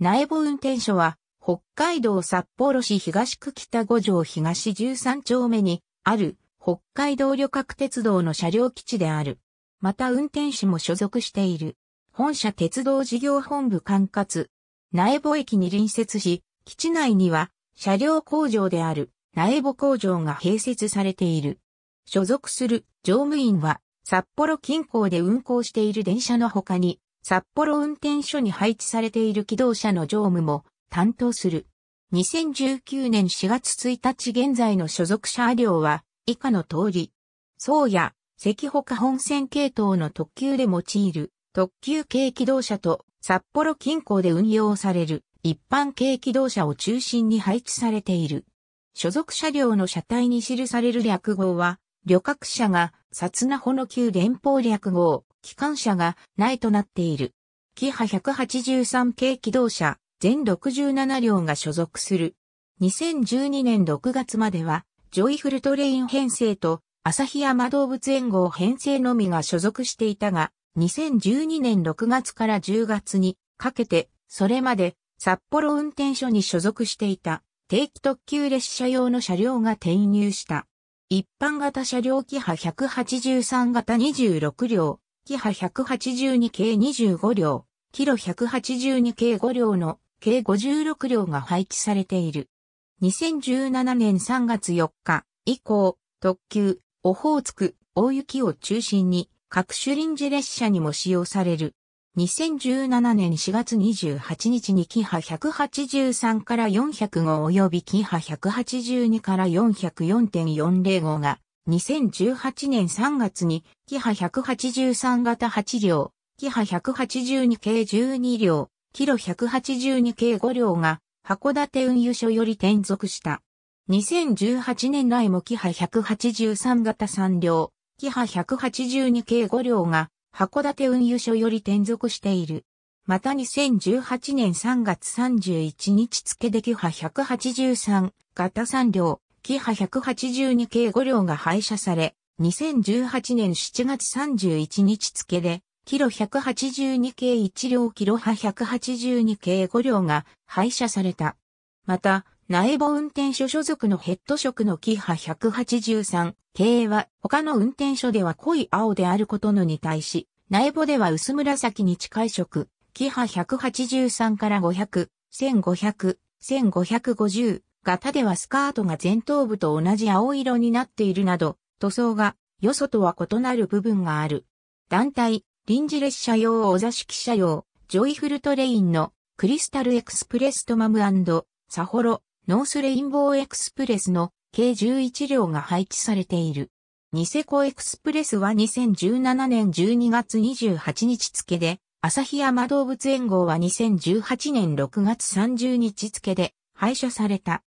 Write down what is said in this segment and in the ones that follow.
苗穂運転所は、北海道札幌市東区北五条東13丁目にある北海道旅客鉄道の車両基地である。また運転士も所属している。本社鉄道事業本部管轄。苗穂駅に隣接し、基地内には車両工場である苗穂工場が併設されている。所属する乗務員は札幌近郊で運行している電車の他に札幌運転所に配置されている機動車の乗務も担当する。2019年4月1日現在の所属車両は以下の通り、宗谷、関北本線系統の特急で用いる特急系機動車と札幌近郊で運用される一般系機動車を中心に配置されている。所属車両の車体に記される略号は、旅客車が、薩那穂の旧連邦略号、機関車がないとなっている。キハ183系機動車、全67両が所属する。2012年6月までは、ジョイフルトレイン編成と、旭山動物園号編成のみが所属していたが、2012年6月から10月にかけて、それまで札幌運転所に所属していた定期特急列車用の車両が転入した。一般型車両機派183型26両、キハ182系25両、キロ182系5両の計56両が配置されている。2017年3月4日以降、特急、オホーツク、大雪を中心に各種臨時列車にも使用される。2017年4月28日にキハ183から4 0 5及びキハ182から404.405号が2018年3月に、キハ183型8両、キハ182系12両、キロ182系5両が、函館運輸所より転属した。2018年来もキハ183型3両、キハ182系5両が、函館運輸所より転属している。また2018年3月31日付でキハ183型3両、キハ182系5両が廃車され、2018年7月31日付で、キロ182系1両キロハ182系5両が廃車された。また、内部運転所所属のヘッド色のキハ183系は他の運転所では濃い青であることのに対し、内部では薄紫に近い色、キハ183から500、1500、1550、型ではスカートが前頭部と同じ青色になっているなど、塗装がよそとは異なる部分がある。団体、臨時列車用お座敷車用、ジョイフルトレインのクリスタルエクスプレストマムサホロ、ノースレインボーエクスプレスの計11両が配置されている。ニセコエクスプレスは2017年12月28日付で、旭山動物園号は2018年6月30日付で廃車された。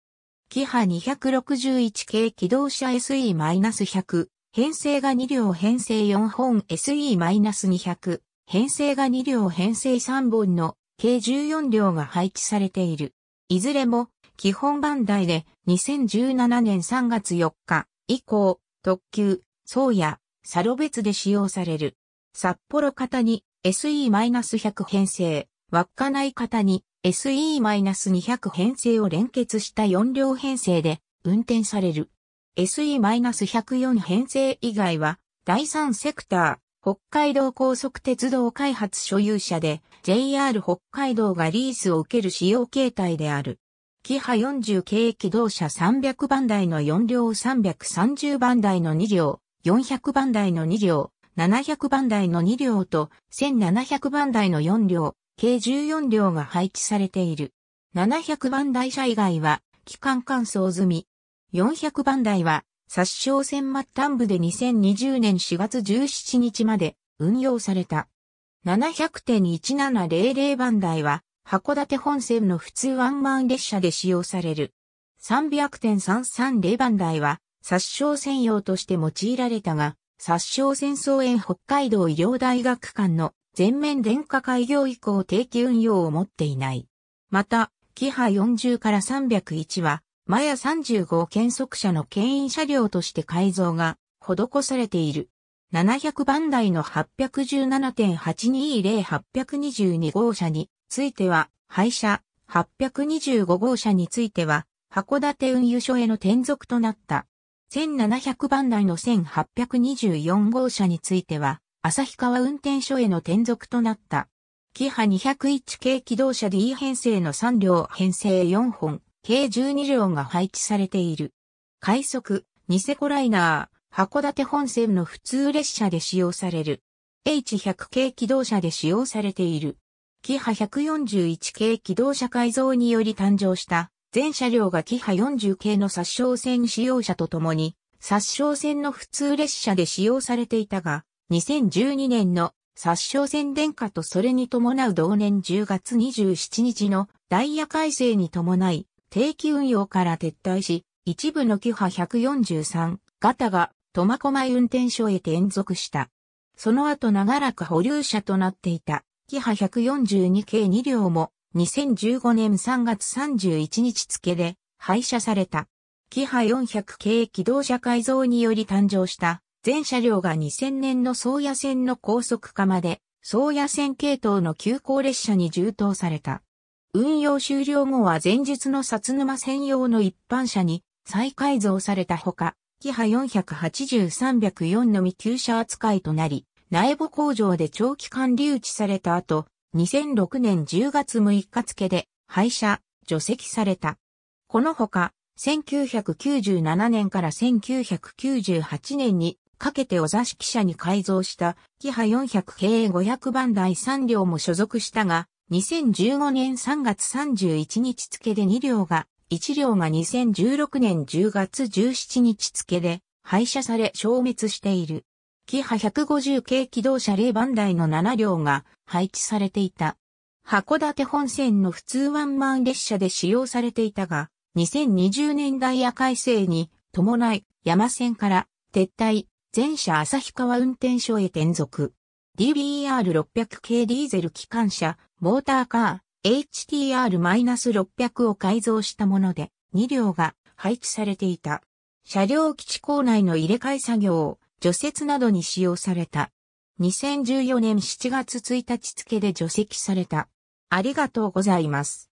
キハ261系機動車 SE-100、編成が2両編成4本 SE-200、編成が2両編成3本の計14両が配置されている。いずれも基本番台で2017年3月4日以降特急、宗谷、サロ別で使用される。札幌型に SE-100 編成、稚内型に SE-200 編成を連結した4両編成で運転される。SE-104 編成以外は、第3セクター、北海道高速鉄道開発所有者で、JR 北海道がリースを受ける使用形態である。キハ40系機動車300番台の4両330番台の2両、400番台の2両、700番台の2両と1700番台の4両、計14両が配置されている。700番台車以外は、機関乾燥済み。400番台は、殺傷戦末端部で2020年4月17日まで運用された。700.1700番台は、函館本線の普通ワンマン列車で使用される。300.330番台は、殺傷専用として用いられたが、殺傷戦争園北海道医療大学間の全面電化開業以降定期運用を持っていない。また、キハ40から301は、マヤ35検測者の牽引車両として改造が施されている。700番台の817.820822号車については、廃車825号車については、函館運輸所への転属となった。1700番台の1824号車については、旭川運転所への転属となった。キハ201系機動車 D 編成の3両編成4本、計12両が配置されている。快速、ニセコライナー、函館本線の普通列車で使用される。H100 系機動車で使用されている。キハ141系機動車改造により誕生した全車両がキハ40系の殺傷線使用車とともに、殺傷線の普通列車で使用されていたが、2012年の殺傷線電化とそれに伴う同年10月27日のダイヤ改正に伴い、定期運用から撤退し、一部のキハ143型が苫小牧運転所へ転属した。その後長らく保留車となっていたキハ142系2両も2015年3月31日付で廃車された。キハ400系機動車改造により誕生した全車両が2000年の宗谷線の高速化まで宗谷線系統の急行列車に充当された。運用終了後は前述の薩沼専用の一般車に再改造されたほか、キハ480-304のみ旧車扱いとなり、内部工場で長期間留置された後、2006年10月6日付で廃車、除籍された。このほか、1997年から1998年にかけてお座敷社に改造したキハ400経500番台3両も所属したが、2015年3月31日付で2両が、1両が2016年10月17日付で廃車され消滅している。キハ150系機動車0番台の7両が配置されていた。函館本線の普通ワンマン列車で使用されていたが、2020年代ヤ改正に伴い山線から撤退、全車旭川運転所へ転属。DBR600 系ディーゼル機関車、モーターカー、HTR-600 を改造したもので、2両が配置されていた。車両基地構内の入れ替え作業を除雪などに使用された。2014年7月1日付で除籍された。ありがとうございます。